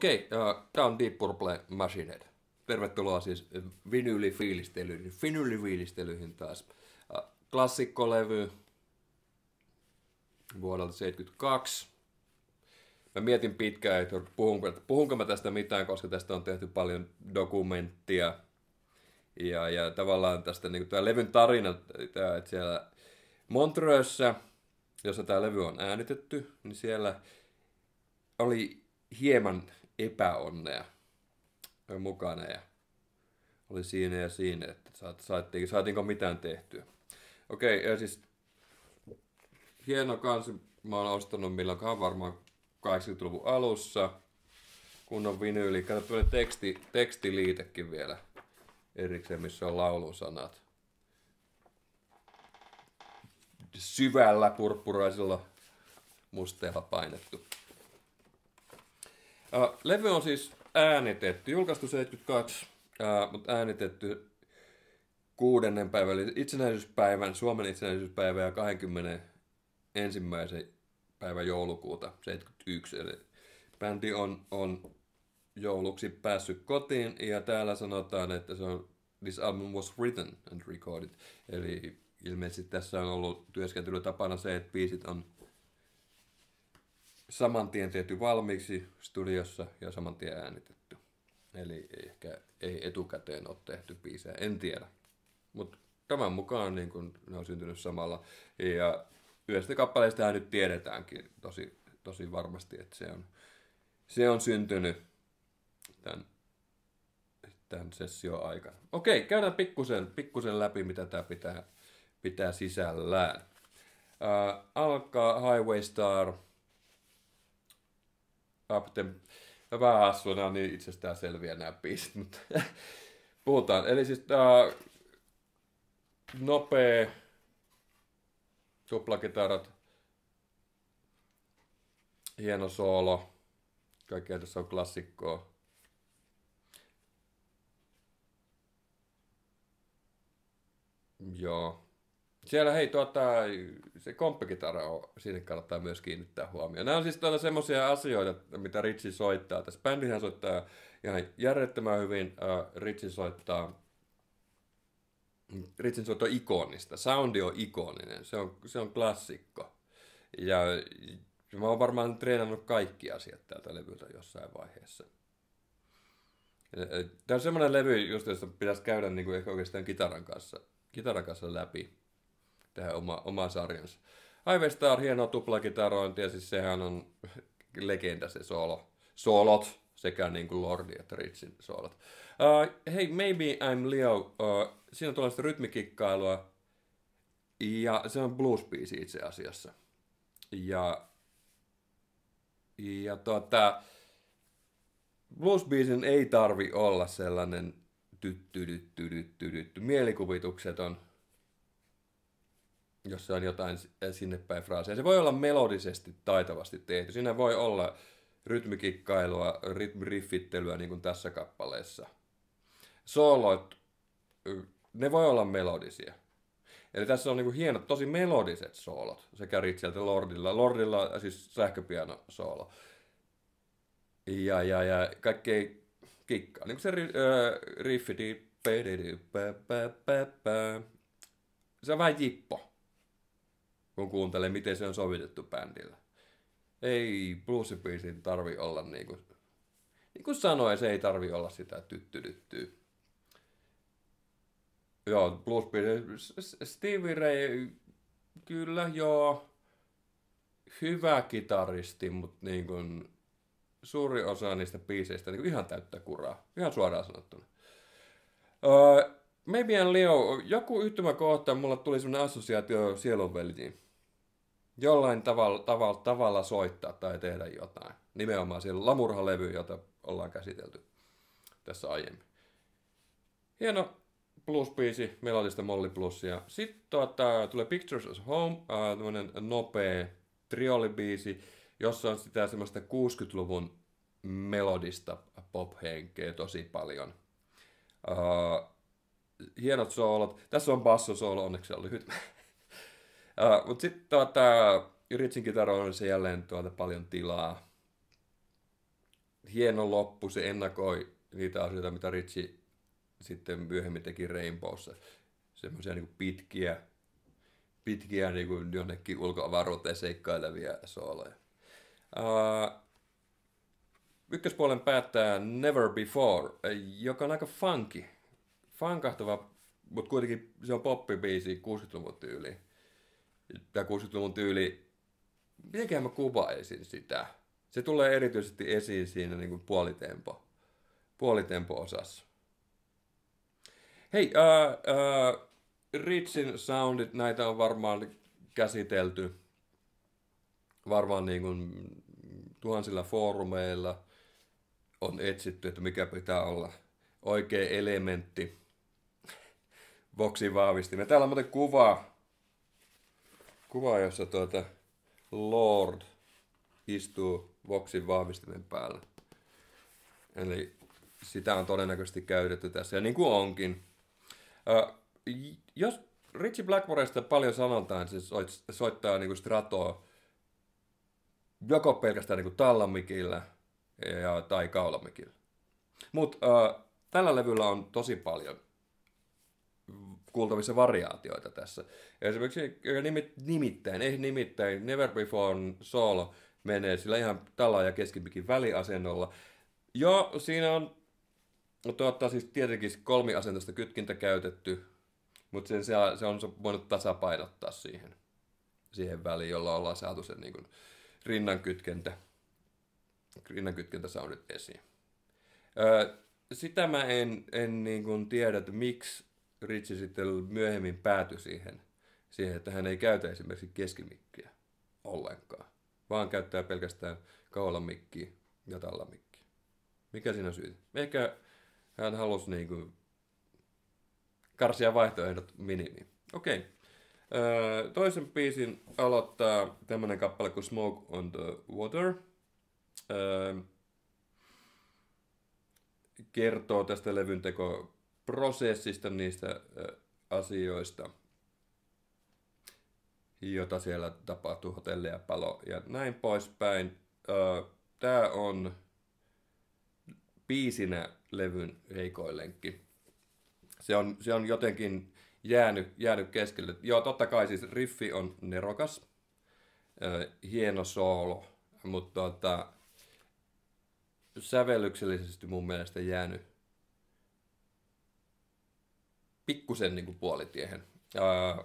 Okei, okay, äh, tämä on Deep Purple Machine Head. Tervetuloa siis äh, vinyylifiilistelyihin, vinyylifiilistelyihin taas. Äh, klassikkolevy vuodelta 72. Mä mietin pitkään, että puhunko, että puhunko mä tästä mitään, koska tästä on tehty paljon dokumenttia. Ja, ja tavallaan tästä niin tämä levyn tarina, tää, että siellä Montreössä, jossa tämä levy on äänitetty, niin siellä oli hieman epäonnea mukana ja oli siinä ja siinä, että saatiin, saatiinko mitään tehtyä. Okei, ja siis hieno kansi mä oon ostanut milloinkaan varmaan 80-luvun alussa. Kunnon vinyyli. Kato tuollainen teksti, tekstiliitekin vielä erikseen, missä on laulusanat. Syvällä purppuraisella musteella painettu. Uh, levy on siis äänitetty, julkaistu 72, uh, mutta äänitetty kuudennen päivän, eli itsenäisyyspäivän, Suomen itsenäisyyspäivän ja 20 ensimmäisen päivä joulukuuta 71. Eli bändi on, on jouluksi päässyt kotiin ja täällä sanotaan, että se on This album was written and recorded. Eli ilmeisesti tässä on ollut työskentelytapana se, että biisit on saman tien tehty valmiiksi studiossa ja saman tien äänitetty. Eli ehkä ei etukäteen ole tehty biisejä, en tiedä. Mutta tämän mukaan niin kun ne on syntynyt samalla. Ja yhdestä kappaleesta nyt tiedetäänkin tosi, tosi varmasti, että se on, se on syntynyt tämän, tämän session aikana. Okei, käydään pikkusen, pikkusen läpi, mitä tämä pitää, pitää sisällään. Äh, alkaa Highway Star – Apten. vähän hassua, nämä on niin itsestään selviä nämä biisit, mutta puhutaan. Eli siis äh, nopea, tuplakitarat, hieno soolo, kaikkea tässä on klassikkoa. Joo. Siellä hei, tuota, se komppikitara on, sinne kannattaa myös kiinnittää huomioon. Nämä on siis tuota semmoisia asioita, mitä Ritsi soittaa. Tässä bändihän soittaa ihan järjettömän hyvin. Äh, Ritsi soittaa Ritsin soitto on ikonista. Soundi on ikoninen. Se on, se on klassikko. Ja mä oon varmaan treenannut kaikki asiat täältä levyltä jossain vaiheessa. Tämä on semmoinen levy, just josta pitäisi käydä niin kuin ehkä oikeastaan kitaran kanssa, kitaran kanssa läpi tehdä oma, oma sarjansa. Aivesta on hienoa ja siis sehän on legenda se solo. Solot, sekä niin kuin Lordi että Ritsin soolot. Uh, äh, Hei, Maybe I'm Leo, uh, siinä on tuollaista rytmikikkailua, ja se on bluesbiisi itse asiassa. Ja, ja tota, bluesbiisin ei tarvi olla sellainen tyttydyttydyttydytty, tytty, tytty, mielikuvitukseton se on jotain äh, sinne päin fraaseja. Se voi olla melodisesti taitavasti tehty. Siinä voi olla rytmikikkailua, riffittelyä niin kuin tässä kappaleessa. Soolot, ne voi olla melodisia. Eli tässä on niin kuin hienot, tosi melodiset soolot sekä Richeltä Lordilla. Lordilla äh, siis soolo, Ja, ja, ja kaikkea kikkaa. Niin kuin se riffi, se on vähän jippo kun kuuntelee, miten se on sovitettu bändillä. Ei bluesipiisin tarvi olla niin kuin, niin kuin sanoin, se ei tarvi olla sitä tyttydyttyä. Joo, bluespiisi, Stevie Ray, kyllä joo, hyvä kitaristi, mutta niin kuin suuri osa niistä biiseistä niin ihan täyttä kuraa, ihan suoraan sanottuna. Öö, Maybe Leo, joku yhtymäkohta, mulla tuli semmonen assosiaatio sielunveljiin jollain tavalla, tavalla, tavalla soittaa tai tehdä jotain. Nimenomaan siellä Lamurha-levy, jota ollaan käsitelty tässä aiemmin. Hieno plusbiisi, melodista Molly plusia. Sitten tuota, tulee Pictures as Home, äh, tämmöinen nopea triolibiisi, jossa on sitä semmoista 60-luvun melodista pop-henkeä tosi paljon. Äh, hienot soolot. Tässä on soolo, onneksi se on lyhyt. Uh, äh, Mutta sitten tuota, Yritsin se jälleen tuota paljon tilaa. Hieno loppu, se ennakoi niitä asioita, mitä Ritsi sitten myöhemmin teki Rainbowssa. Semmoisia niin pitkiä, pitkiä niin kuin jonnekin ulkoavaruuteen seikkailevia sooloja. Uh, ykköspuolen päättää Never Before, äh, joka on aika funky. Fankahtava, mutta kuitenkin se on poppibiisi 60-luvun tyyliin tämä 60-luvun tyyli, mitenkään mä kuvaisin sitä. Se tulee erityisesti esiin siinä niin kuin puolitempo, puolitempo-osassa. Hei, uh, uh, Ritsin soundit, näitä on varmaan käsitelty varmaan niin kuin tuhansilla foorumeilla on etsitty, että mikä pitää olla oikea elementti Voxin vahvistimme. Täällä on muuten kuvaa kuva, jossa tuota Lord istuu Voxin vahvistimen päällä. Eli sitä on todennäköisesti käytetty tässä, ja niin kuin onkin. Äh, jos Richie Blackmoreista paljon sanotaan, se soittaa niin kuin stratoa joko pelkästään niin kuin tallamikillä ja, tai kaulamikillä. Mutta tällä levyllä on tosi paljon kuultavissa variaatioita tässä. Esimerkiksi nimit, nimittäin, ei nimittäin, Never Before Solo menee sillä ihan tala- ja keskipikin väliasennolla. Joo, siinä on tuota, siis tietenkin kolmiasentoista kytkintä käytetty, mutta sen se, se on voinut tasapainottaa siihen, siihen väliin, jolla ollaan saatu sen niin rinnankytkentä, rinnankytkentä saunut esiin. Öö, sitä mä en, en niin kuin tiedä, että miksi Ritsi sitten myöhemmin päätyi siihen, siihen, että hän ei käytä esimerkiksi keskimikkiä ollenkaan, vaan käyttää pelkästään mikkiä ja mikkiä. Mikä siinä on syy? Ehkä hän halusi niin kuin karsia vaihtoehdot minimiin. Okei. Okay. Öö, toisen biisin aloittaa tämmönen kappale kuin Smoke on the Water. Öö, kertoo tästä levyn teko prosessista, niistä asioista, jota siellä tapahtuu, ja palo ja näin poispäin. Tämä on biisinä levyn heikoin Se on, se on jotenkin jäänyt, jäänyt keskelle. Joo, totta kai siis riffi on nerokas, hieno soolo, mutta tuota, sävellyksellisesti mun mielestä jäänyt pikkusen niin kuin puolitiehen. Ää,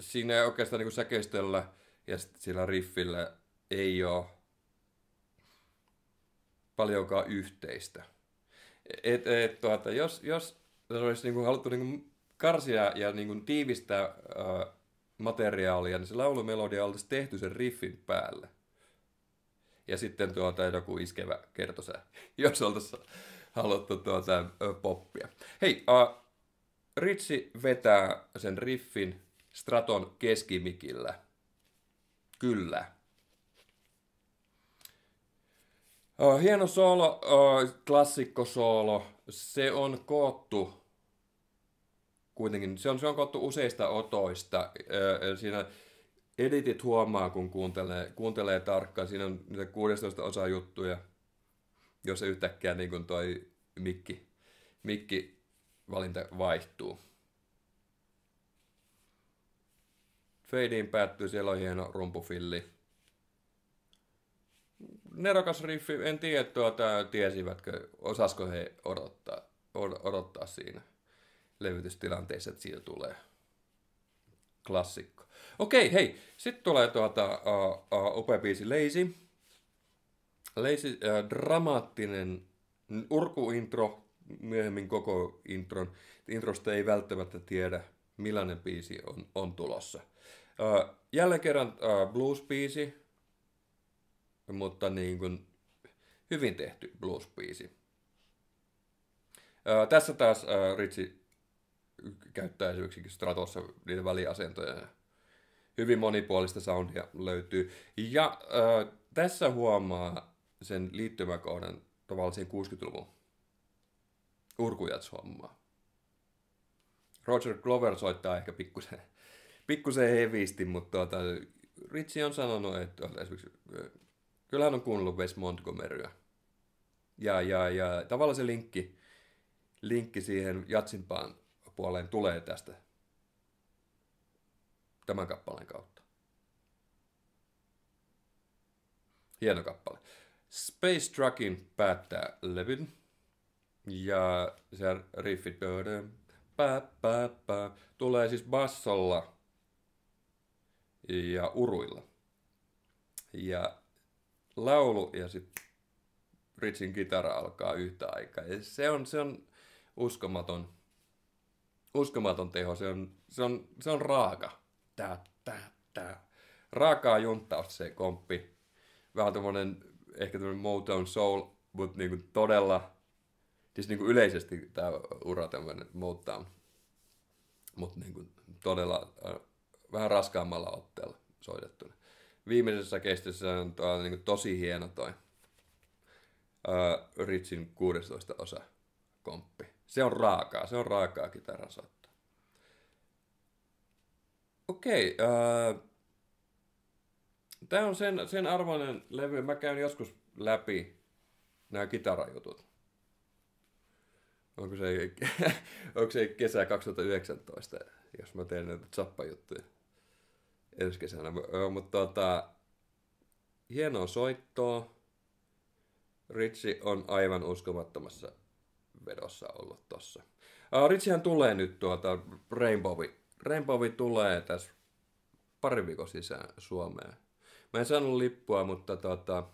siinä ei oikeastaan niin kuin säkeistöllä ja sillä riffillä ei ole paljonkaan yhteistä. Et, et, tuota, jos, jos olisi niin kuin haluttu niin kuin karsia ja niin kuin tiivistää ää, materiaalia, niin se laulumelodia olisi tehty sen riffin päälle. Ja sitten tuota joku iskevä kertosää, jos oltaisiin haluttu tuota poppia. Hei, ää, Ritsi vetää sen riffin Straton keskimikillä. Kyllä. hieno soolo, klassikko soolo. Se on koottu kuitenkin, se on, se on koottu useista otoista. siinä editit huomaa, kun kuuntelee, kuuntelee tarkkaan. Siinä on niitä 16 osaa juttuja, jos yhtäkkiä niin kuin toi mikki, mikki valinta vaihtuu. Fadein päättyy, siellä on hieno rumpufilli. Nerokas riffi, en tiedä tuota, tiesivätkö, osasko he odottaa, odottaa siinä levytystilanteessa, että siitä tulee klassikko. Okei, hei, sitten tulee tuota, uh, uh, upea biisi Lazy. Lazy, uh, dramaattinen urkuintro, myöhemmin koko intron. Introsta ei välttämättä tiedä, millainen biisi on, on tulossa. jälleen kerran blues-biisi, mutta niin kuin hyvin tehty blues-biisi. tässä taas Ritsi käyttää esimerkiksi Stratossa niitä väliasentoja. Hyvin monipuolista soundia löytyy. Ja tässä huomaa sen liittymäkohdan tavallaan 60-luvun urkujatshommaa. Roger Glover soittaa ehkä pikkusen, pikkusen hevisti, mutta tuota, Ritsi on sanonut, että tuota, esimerkiksi, kyllähän on kuunnellut Wes Montgomeryä. Ja, ja, ja tavallaan se linkki, linkki siihen jatsimpaan puoleen tulee tästä tämän kappaleen kautta. Hieno kappale. Space Truckin päättää levyn. Ja se riffit pää, pää, pää, tulee siis bassolla ja uruilla. Ja laulu ja sitten Ritsin kitara alkaa yhtä aikaa. Ja se on, se on uskomaton, uskomaton teho. Se on, se on, se on raaka. Tää, tää, tää. Raakaa junttausta se komppi. Vähän tämmönen, ehkä tämmönen Motown Soul, mutta niinku todella siis niin kuin yleisesti tämä ura tämmöinen muuttaa, mutta niin kuin todella vähän raskaammalla otteella soitettuna. Viimeisessä kestissä on tuo, niin kuin tosi hieno toi uh, Ritsin 16 osa komppi. Se on raakaa, se on raakaa soittaa. Okei, okay, uh, Tämä on sen, sen arvoinen levy. Mä käyn joskus läpi nämä kitarajutut onko se, onko se kesä 2019, jos mä teen näitä zappajuttuja ensi kesänä. Mutta tota, hienoa soittoa. Ritsi on aivan uskomattomassa vedossa ollut tossa. Ritsihän tulee nyt tuota Rainbowi. Rainbowi tulee tässä pari viikon sisään Suomeen. Mä en saanut lippua, mutta tota,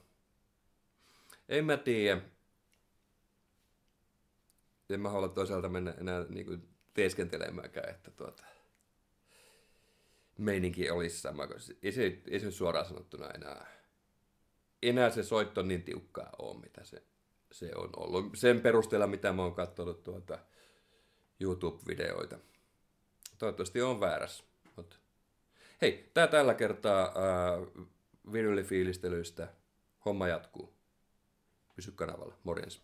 en mä tiedä en mä halua toisaalta mennä enää niin kuin teeskentelemäänkään, että tuota, meininki olisi sama, kun ei se, ei se suoraan sanottuna enää, enää se soitto niin tiukkaa ole, mitä se, se on ollut. Sen perusteella, mitä mä oon katsonut tuota YouTube-videoita. Toivottavasti on väärässä, mutta hei, tää tällä kertaa äh, Homma jatkuu. Pysy kanavalla. Morjens.